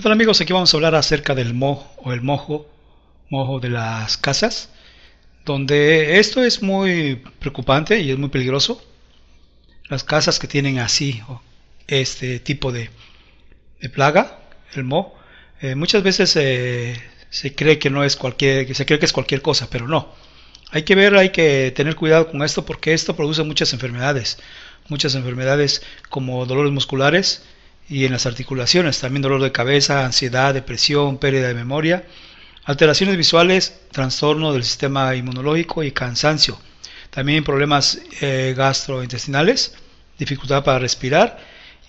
¿Qué amigos? Aquí vamos a hablar acerca del mojo o el mojo, mojo de las casas, donde esto es muy preocupante y es muy peligroso. Las casas que tienen así este tipo de, plaga, el moho, eh, muchas veces eh, se cree que no es cualquier, se cree que es cualquier cosa, pero no. Hay que ver, hay que tener cuidado con esto porque esto produce muchas enfermedades, muchas enfermedades como dolores musculares, y en las articulaciones, también dolor de cabeza, ansiedad, depresión, pérdida de memoria, alteraciones visuales, trastorno del sistema inmunológico y cansancio. También problemas eh, gastrointestinales, dificultad para respirar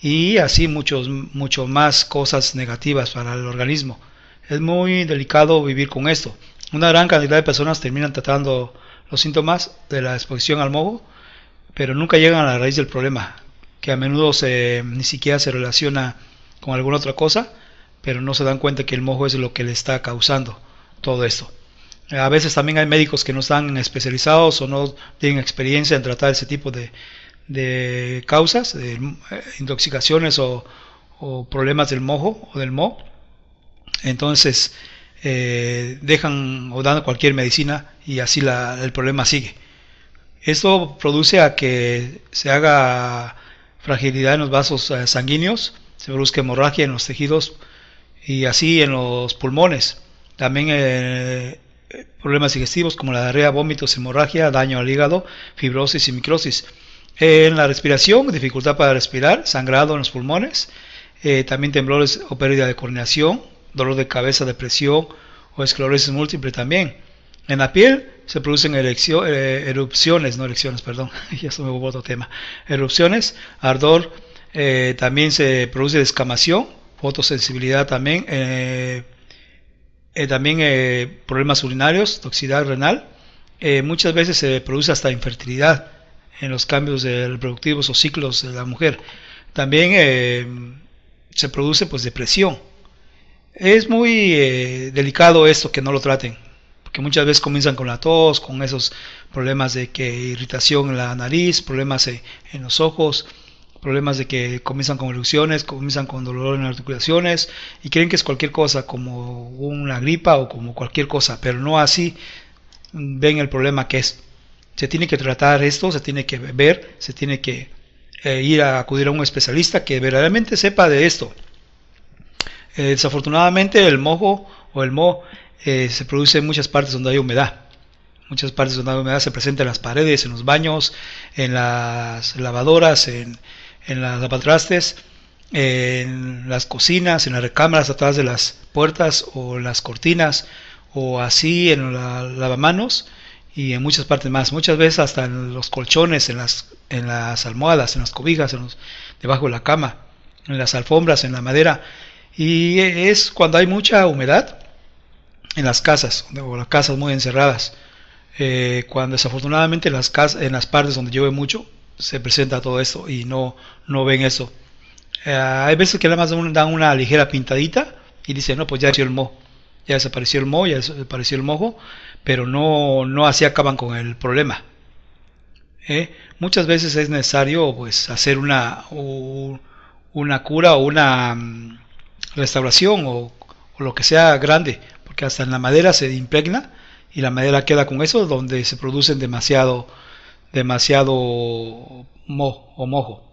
y así muchos, mucho más cosas negativas para el organismo. Es muy delicado vivir con esto. Una gran cantidad de personas terminan tratando los síntomas de la exposición al moho, pero nunca llegan a la raíz del problema, que a menudo ni siquiera se relaciona con alguna otra cosa, pero no se dan cuenta que el mojo es lo que le está causando todo esto. A veces también hay médicos que no están especializados o no tienen experiencia en tratar ese tipo de, causas, de eh, intoxicaciones o, problemas del mojo o del moho. Entonces eh, dejan o dan cualquier medicina y así el problema sigue. Esto produce a que se haga fragilidad en los vasos eh, sanguíneos, se produce hemorragia en los tejidos y así en los pulmones. También eh, problemas digestivos como la diarrea, vómitos, hemorragia, daño al hígado, fibrosis y microsis. En la respiración, dificultad para respirar, sangrado en los pulmones, eh, también temblores o pérdida de coordinación, dolor de cabeza, depresión o esclerosis múltiple también. En la piel se producen eh, erupciones, no erecciones, perdón, ya se me otro tema. Erupciones, ardor, eh, también se produce descamación, fotosensibilidad también, eh, también problemas urinarios, toxicidad renal. muchas veces se produce hasta infertilidad en los cambios reproductivos o ciclos de la mujer. También se produce pues depresión. Es muy delicado esto que no lo traten muchas veces comienzan con la tos, con esos problemas de que irritación en la nariz, problemas en los ojos, problemas de que comienzan con erupciones, comienzan con dolor en las articulaciones y creen que es cualquier cosa como una gripa o como cualquier cosa, pero no así ven el problema que es. Se tiene que tratar esto, se tiene que ver, se tiene que eh, ir a acudir a un especialista que verdaderamente sepa de esto. Eh, desafortunadamente el mojo o el mo eh, se produce en muchas partes donde hay humedad. Muchas partes donde hay humedad se presenta en las paredes, en los baños, en las lavadoras, en, en las lavatrastes, en las cocinas, en las recámaras atrás de las puertas o las cortinas, o así en los lavamanos y en muchas partes más. Muchas veces hasta en los colchones, en las, en las almohadas, en las cobijas, en debajo de la cama, en las alfombras, en la madera. Y es cuando hay mucha humedad, en las casas, o las casas muy encerradas. Eh, cuando desafortunadamente en las, casas, en las partes donde llueve mucho se presenta todo esto y no, no ven eso. Eh, hay veces que más dan una ligera pintadita y dicen, no, pues ya el moho, ya desapareció el moho, ya desapareció el mojo, pero no, no así acaban con el problema. Eh, muchas veces es necesario pues, hacer una, una cura o una mm, restauración o lo que sea grande, que hasta en la madera se impregna y la madera queda con eso, donde se producen demasiado, demasiado o mojo.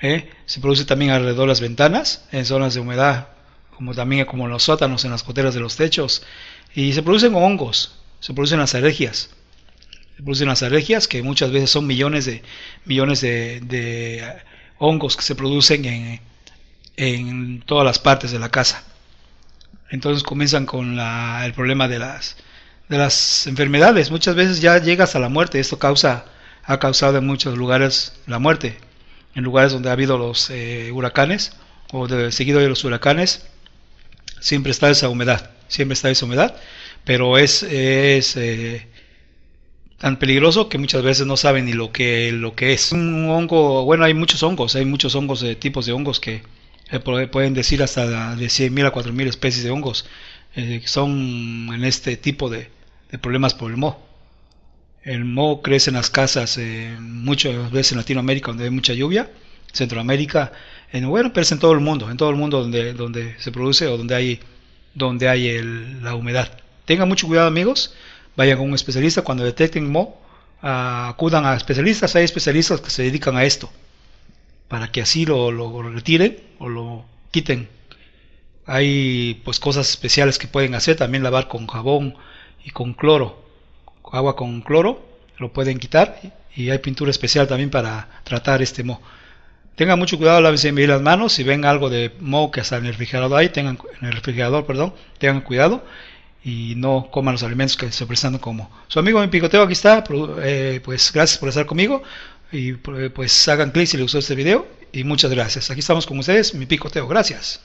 ¿eh? Se produce también alrededor de las ventanas, en zonas de humedad, como también como en los sótanos, en las coteras de los techos, y se producen hongos, se producen las alergias. Se producen las alergias que muchas veces son millones de millones de hongos que se producen en, en todas las partes de la casa. Entonces comienzan con el problema de las, de las enfermedades. Muchas veces ya llegas a la muerte. Esto causa, ha causado en muchos lugares la muerte. En lugares donde ha habido los eh, huracanes o de, seguido de los huracanes, siempre está esa humedad. Siempre está esa humedad. Pero es, eh, tan peligroso que muchas veces no saben ni lo que, lo que es. Un hongo, bueno, hay muchos hongos. Hay muchos hongos, tipos de hongos que, eh, pueden decir hasta de 100.000 a 4.000 especies de hongos eh, que son en este tipo de, problemas por el moho. El moho crece en las casas eh, muchas veces en Latinoamérica donde hay mucha lluvia, Centroamérica, en, bueno, pero es en todo el mundo, en todo el mundo donde, donde se produce o donde hay, donde hay la humedad. Tengan mucho cuidado amigos, vayan con un especialista cuando detecten moho, ah, acudan a especialistas, hay especialistas que se dedican a esto para que así lo, lo retiren o lo quiten. Hay pues cosas especiales que pueden hacer, también lavar con jabón y con cloro, agua con cloro, lo pueden quitar y hay pintura especial también para tratar este moho. Tengan mucho cuidado, en bien las manos, si ven algo de moho que está en el refrigerador ahí, tengan en el refrigerador, perdón, tengan cuidado y no coman los alimentos que se presentan como. Su amigo mi picoteo aquí está, eh, pues gracias por estar conmigo. Y eh, pues hagan clic si les gustó este video y muchas gracias. Aquí estamos con ustedes, mi pico teo, Gracias.